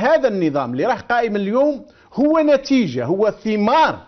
هذا النظام اللي راه قائم اليوم هو نتيجة هو ثمار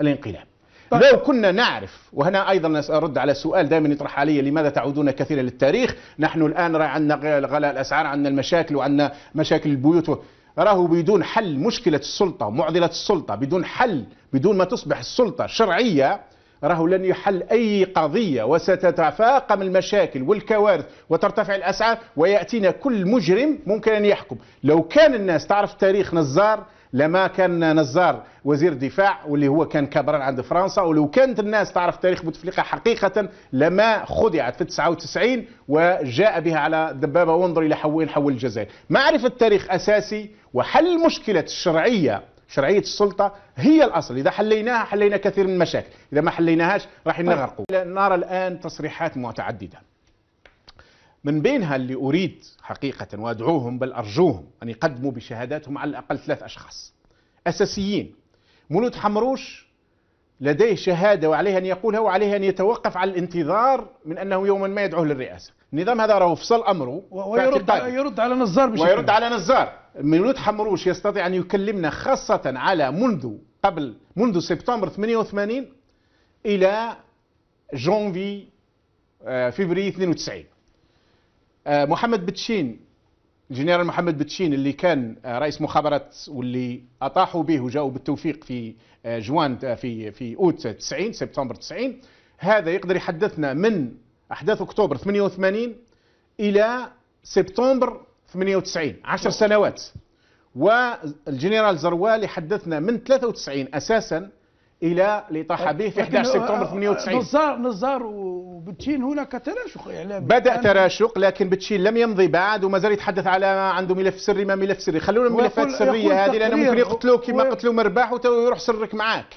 الانقلاب طيب. لو كنا نعرف وهنا ايضا ارد على سؤال دائما يطرح علي لماذا تعودون كثيرا للتاريخ نحن الان عندنا غلاء الاسعار عندنا المشاكل وعندنا مشاكل البيوت راهو بدون حل مشكله السلطه معضله السلطه بدون حل بدون ما تصبح السلطه شرعيه راه لن يحل أي قضية وستتفاقم المشاكل والكوارث وترتفع الأسعار ويأتينا كل مجرم ممكن أن يحكم لو كان الناس تعرف تاريخ نزار لما كان نزار وزير دفاع واللي هو كان كبران عند فرنسا ولو كانت الناس تعرف تاريخ بوتفليقة حقيقة لما خدعت في 99 وجاء بها على الدبابة وانظر إلى حول حول الجزائر معرفة التاريخ أساسي وحل مشكلة الشرعية شرعيه السلطه هي الاصل اذا حليناها حلينا كثير من المشاكل اذا ما حليناهاش راح طيب. نغرقوا نرى الان تصريحات متعدده من بينها اللي اريد حقيقه وادعوهم بل ارجوهم ان يقدموا بشهاداتهم على الاقل ثلاث اشخاص اساسيين مولود حمروش لديه شهاده وعليه ان يقولها وعليه ان يتوقف على الانتظار من انه يوما ما يدعوه للرئاسه، النظام هذا راه فصل امره ويرد على نزار بشكل ويرد على نزار ميلود حمروش يستطيع أن يكلمنا خاصة على منذ قبل منذ سبتمبر 88 إلى جونفي آه، فبراير 92 آه، محمد بتشين الجنرال محمد بتشين اللي كان آه، رئيس مخابرات واللي أطاحوا به وجاءوا بالتوفيق في جوان في في أوت 90 سبتمبر 90 هذا يقدر يحدثنا من أحداث أكتوبر 88 إلى سبتمبر 98 10 سنوات والجنرال زروالي حدثنا من 93 اساسا الى اللي طاح به في 11 سبتمبر 98 آه، نزار نزار وبتشين هناك تراشق اعلامي بدا تراشق لكن بتشين لم يمضي بعد ومازال يتحدث على عنده ملف سري ما ملف سري خلونا الملفات السريه هذه لان ممكن يقتلوك كما قتلوا مرباح ويروح سرك معاك